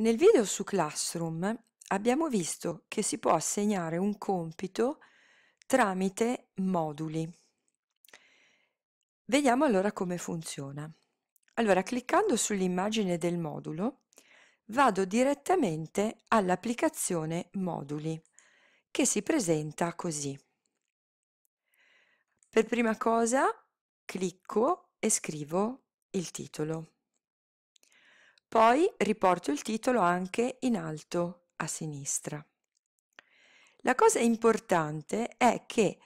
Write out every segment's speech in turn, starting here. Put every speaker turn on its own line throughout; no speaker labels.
Nel video su Classroom abbiamo visto che si può assegnare un compito tramite moduli. Vediamo allora come funziona. Allora, cliccando sull'immagine del modulo, vado direttamente all'applicazione Moduli, che si presenta così. Per prima cosa clicco e scrivo il titolo. Poi riporto il titolo anche in alto a sinistra. La cosa importante è che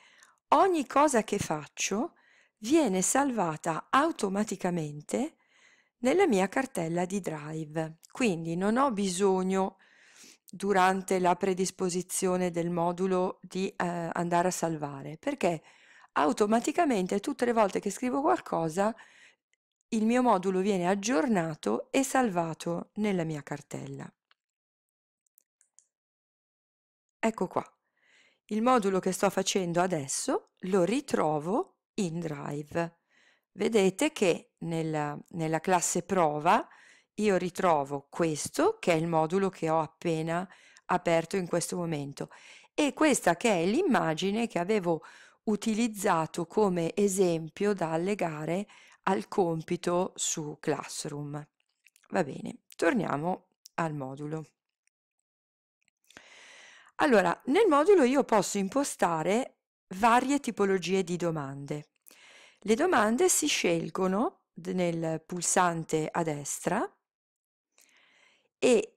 ogni cosa che faccio viene salvata automaticamente nella mia cartella di Drive. Quindi non ho bisogno durante la predisposizione del modulo di eh, andare a salvare, perché automaticamente tutte le volte che scrivo qualcosa il mio modulo viene aggiornato e salvato nella mia cartella. Ecco qua. Il modulo che sto facendo adesso lo ritrovo in Drive. Vedete che nella, nella classe prova io ritrovo questo che è il modulo che ho appena aperto in questo momento e questa che è l'immagine che avevo utilizzato come esempio da allegare al compito su Classroom. Va bene, torniamo al modulo. Allora, nel modulo io posso impostare varie tipologie di domande. Le domande si scelgono nel pulsante a destra e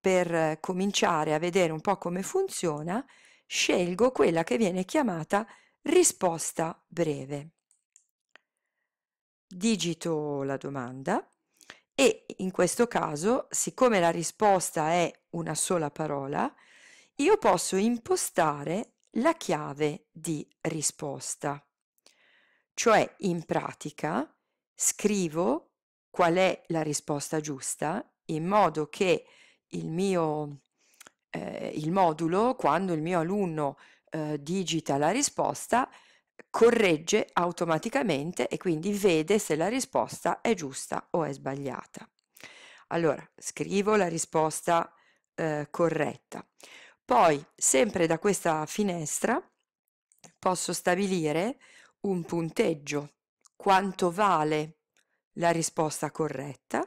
per cominciare a vedere un po' come funziona, scelgo quella che viene chiamata risposta breve digito la domanda e in questo caso, siccome la risposta è una sola parola, io posso impostare la chiave di risposta. Cioè, in pratica, scrivo qual è la risposta giusta in modo che il mio eh, il modulo, quando il mio alunno eh, digita la risposta, corregge automaticamente e quindi vede se la risposta è giusta o è sbagliata. Allora, scrivo la risposta eh, corretta. Poi, sempre da questa finestra, posso stabilire un punteggio, quanto vale la risposta corretta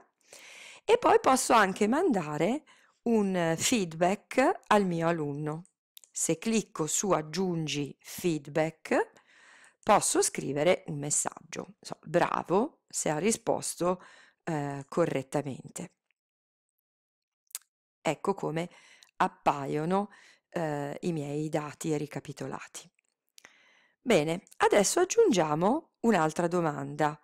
e poi posso anche mandare un feedback al mio alunno. Se clicco su aggiungi feedback, posso scrivere un messaggio. So, bravo se ha risposto eh, correttamente. Ecco come appaiono eh, i miei dati ricapitolati. Bene, adesso aggiungiamo un'altra domanda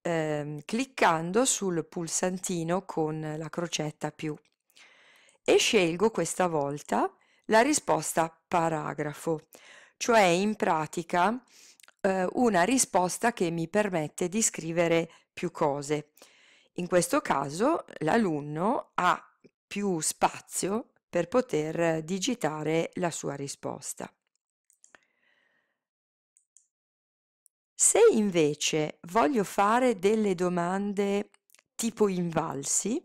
eh, cliccando sul pulsantino con la crocetta più e scelgo questa volta la risposta paragrafo, cioè in pratica eh, una risposta che mi permette di scrivere più cose. In questo caso l'alunno ha più spazio per poter digitare la sua risposta. Se invece voglio fare delle domande tipo invalsi,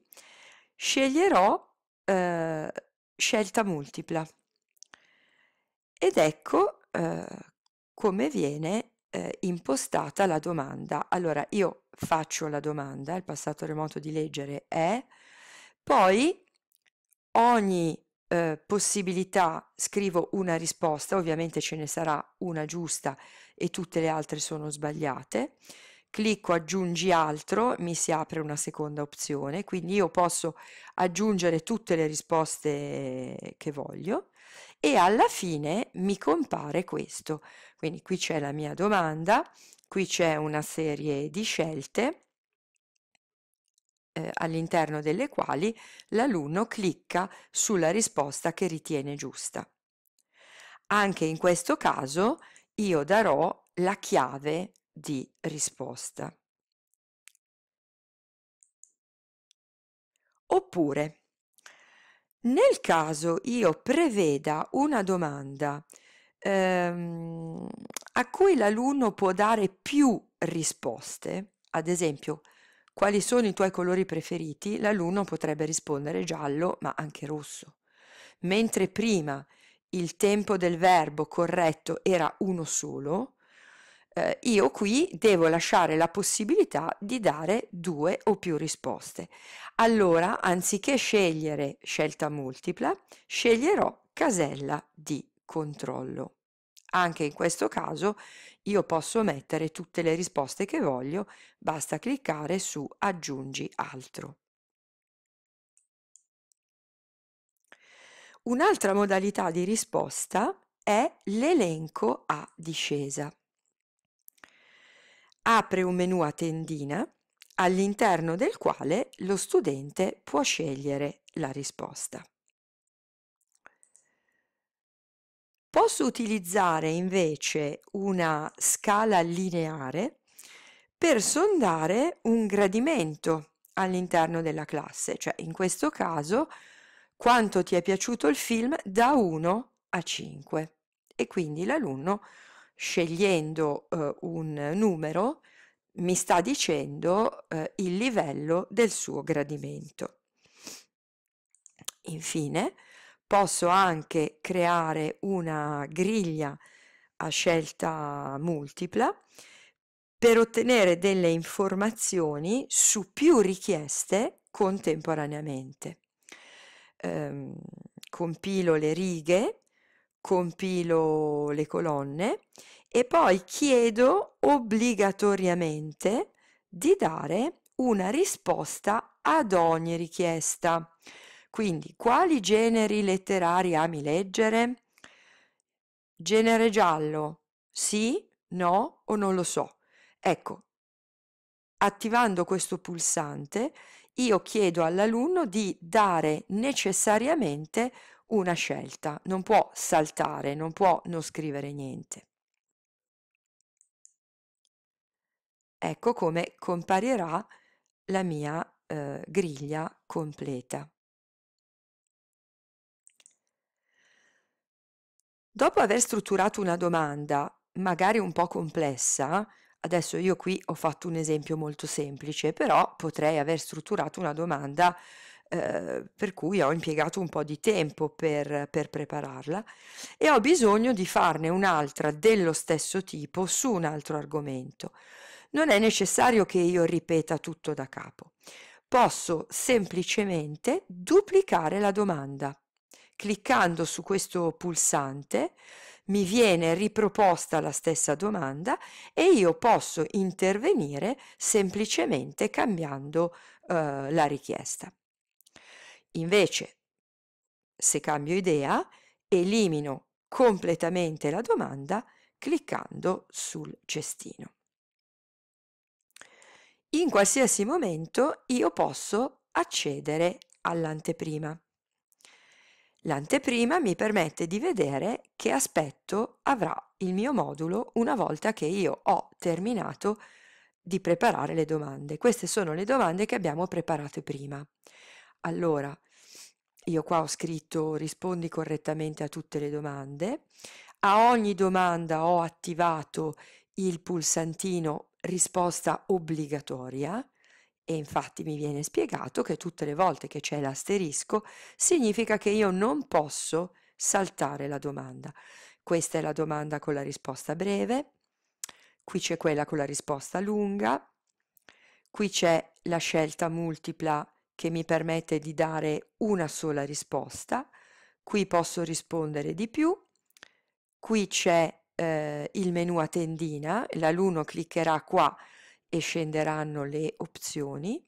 sceglierò eh, scelta multipla. Ed ecco eh, come viene eh, impostata la domanda. Allora io faccio la domanda, il passato remoto di leggere è, poi ogni eh, possibilità scrivo una risposta, ovviamente ce ne sarà una giusta e tutte le altre sono sbagliate. Clicco aggiungi altro, mi si apre una seconda opzione, quindi io posso aggiungere tutte le risposte che voglio e alla fine mi compare questo. Quindi qui c'è la mia domanda, qui c'è una serie di scelte eh, all'interno delle quali l'alunno clicca sulla risposta che ritiene giusta. Anche in questo caso io darò la chiave di risposta. Oppure nel caso io preveda una domanda ehm, a cui l'alunno può dare più risposte, ad esempio quali sono i tuoi colori preferiti, l'alunno potrebbe rispondere giallo ma anche rosso. Mentre prima il tempo del verbo corretto era uno solo, eh, io qui devo lasciare la possibilità di dare due o più risposte. Allora, anziché scegliere scelta multipla, sceglierò casella di controllo. Anche in questo caso io posso mettere tutte le risposte che voglio, basta cliccare su aggiungi altro. Un'altra modalità di risposta è l'elenco a discesa apre un menu a tendina all'interno del quale lo studente può scegliere la risposta. Posso utilizzare invece una scala lineare per sondare un gradimento all'interno della classe, cioè in questo caso quanto ti è piaciuto il film da 1 a 5 e quindi l'alunno scegliendo eh, un numero, mi sta dicendo eh, il livello del suo gradimento. Infine, posso anche creare una griglia a scelta multipla per ottenere delle informazioni su più richieste contemporaneamente. Ehm, compilo le righe compilo le colonne e poi chiedo obbligatoriamente di dare una risposta ad ogni richiesta. Quindi, quali generi letterari ami leggere? Genere giallo, sì, no o non lo so. Ecco, attivando questo pulsante, io chiedo all'alunno di dare necessariamente una una scelta, non può saltare, non può non scrivere niente. Ecco come comparirà la mia eh, griglia completa. Dopo aver strutturato una domanda, magari un po' complessa, adesso io qui ho fatto un esempio molto semplice, però potrei aver strutturato una domanda eh, per cui ho impiegato un po' di tempo per, per prepararla e ho bisogno di farne un'altra dello stesso tipo su un altro argomento. Non è necessario che io ripeta tutto da capo. Posso semplicemente duplicare la domanda cliccando su questo pulsante mi viene riproposta la stessa domanda e io posso intervenire semplicemente cambiando eh, la richiesta. Invece, se cambio idea, elimino completamente la domanda cliccando sul cestino. In qualsiasi momento io posso accedere all'anteprima. L'anteprima mi permette di vedere che aspetto avrà il mio modulo una volta che io ho terminato di preparare le domande. Queste sono le domande che abbiamo preparato prima. Allora, io qua ho scritto rispondi correttamente a tutte le domande. A ogni domanda ho attivato il pulsantino risposta obbligatoria e infatti mi viene spiegato che tutte le volte che c'è l'asterisco significa che io non posso saltare la domanda. Questa è la domanda con la risposta breve, qui c'è quella con la risposta lunga, qui c'è la scelta multipla che mi permette di dare una sola risposta, qui posso rispondere di più, qui c'è eh, il menu a tendina, l'alunno cliccherà qua e scenderanno le opzioni,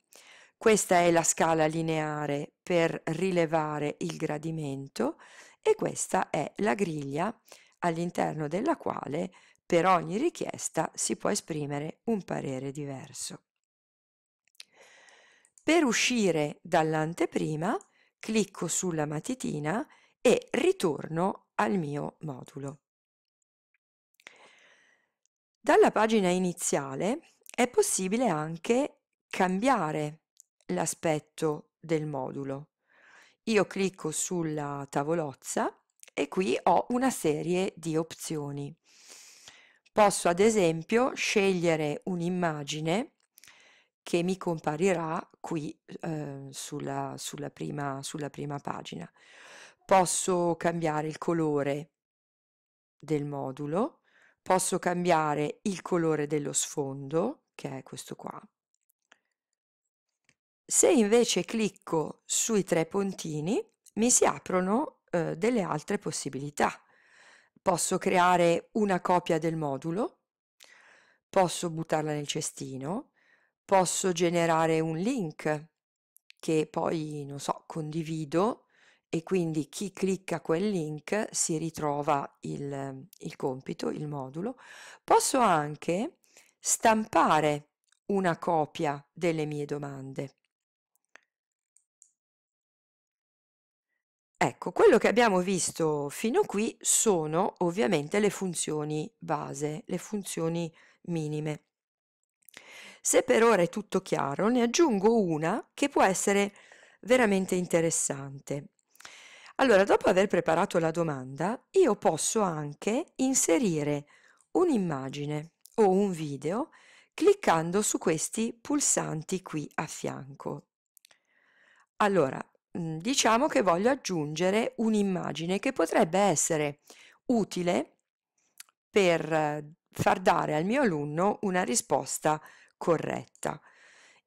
questa è la scala lineare per rilevare il gradimento e questa è la griglia all'interno della quale per ogni richiesta si può esprimere un parere diverso. Per uscire dall'anteprima clicco sulla matitina e ritorno al mio modulo. Dalla pagina iniziale è possibile anche cambiare l'aspetto del modulo. Io clicco sulla tavolozza e qui ho una serie di opzioni. Posso ad esempio scegliere un'immagine che mi comparirà qui eh, sulla, sulla, prima, sulla prima pagina. Posso cambiare il colore del modulo, posso cambiare il colore dello sfondo, che è questo qua. Se invece clicco sui tre puntini, mi si aprono eh, delle altre possibilità. Posso creare una copia del modulo, posso buttarla nel cestino, posso generare un link che poi, non so, condivido e quindi chi clicca quel link si ritrova il, il compito, il modulo. Posso anche stampare una copia delle mie domande. Ecco, quello che abbiamo visto fino a qui sono ovviamente le funzioni base, le funzioni minime. Se per ora è tutto chiaro, ne aggiungo una che può essere veramente interessante. Allora, dopo aver preparato la domanda, io posso anche inserire un'immagine o un video cliccando su questi pulsanti qui a fianco. Allora, mm, diciamo che voglio aggiungere un'immagine che potrebbe essere utile per eh, far dare al mio alunno una risposta corretta.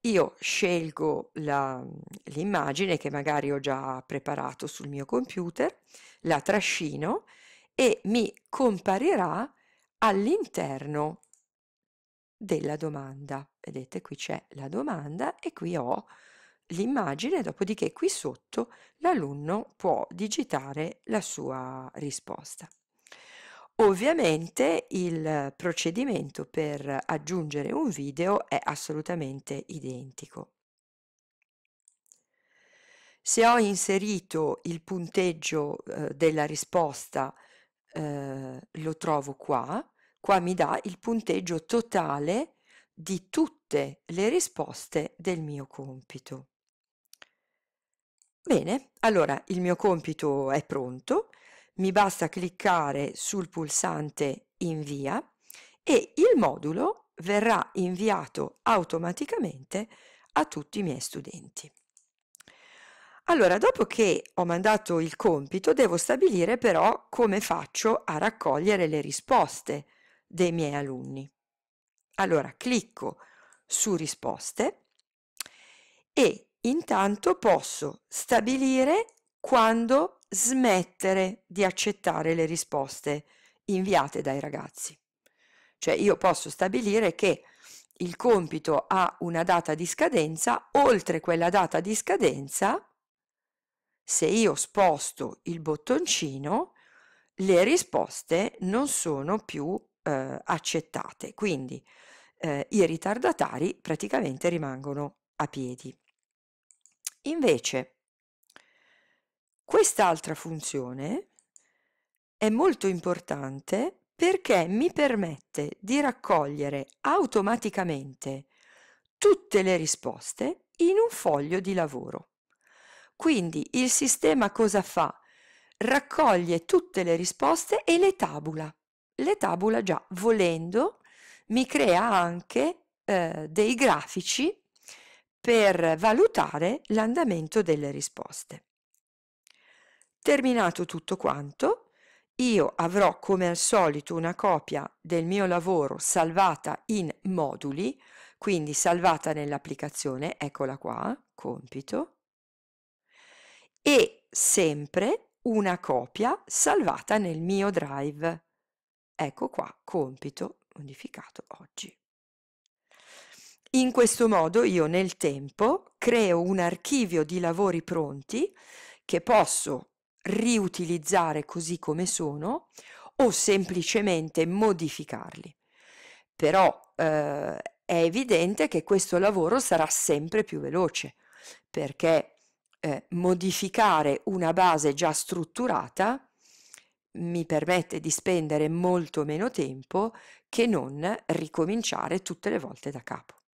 Io scelgo la, l'immagine che magari ho già preparato sul mio computer, la trascino e mi comparirà all'interno della domanda. Vedete qui c'è la domanda e qui ho l'immagine, dopodiché qui sotto l'alunno può digitare la sua risposta. Ovviamente il procedimento per aggiungere un video è assolutamente identico. Se ho inserito il punteggio eh, della risposta eh, lo trovo qua, qua mi dà il punteggio totale di tutte le risposte del mio compito. Bene, allora il mio compito è pronto, mi basta cliccare sul pulsante invia e il modulo verrà inviato automaticamente a tutti i miei studenti. Allora, dopo che ho mandato il compito, devo stabilire però come faccio a raccogliere le risposte dei miei alunni. Allora, clicco su risposte e intanto posso stabilire quando smettere di accettare le risposte inviate dai ragazzi. Cioè io posso stabilire che il compito ha una data di scadenza, oltre quella data di scadenza, se io sposto il bottoncino, le risposte non sono più eh, accettate, quindi eh, i ritardatari praticamente rimangono a piedi. Invece, Quest'altra funzione è molto importante perché mi permette di raccogliere automaticamente tutte le risposte in un foglio di lavoro. Quindi il sistema cosa fa? Raccoglie tutte le risposte e le tabula. Le tabula già volendo mi crea anche eh, dei grafici per valutare l'andamento delle risposte. Terminato tutto quanto, io avrò come al solito una copia del mio lavoro salvata in moduli, quindi salvata nell'applicazione, eccola qua, compito, e sempre una copia salvata nel mio drive. Ecco qua, compito modificato oggi. In questo modo io nel tempo creo un archivio di lavori pronti che posso riutilizzare così come sono o semplicemente modificarli. Però eh, è evidente che questo lavoro sarà sempre più veloce perché eh, modificare una base già strutturata mi permette di spendere molto meno tempo che non ricominciare tutte le volte da capo.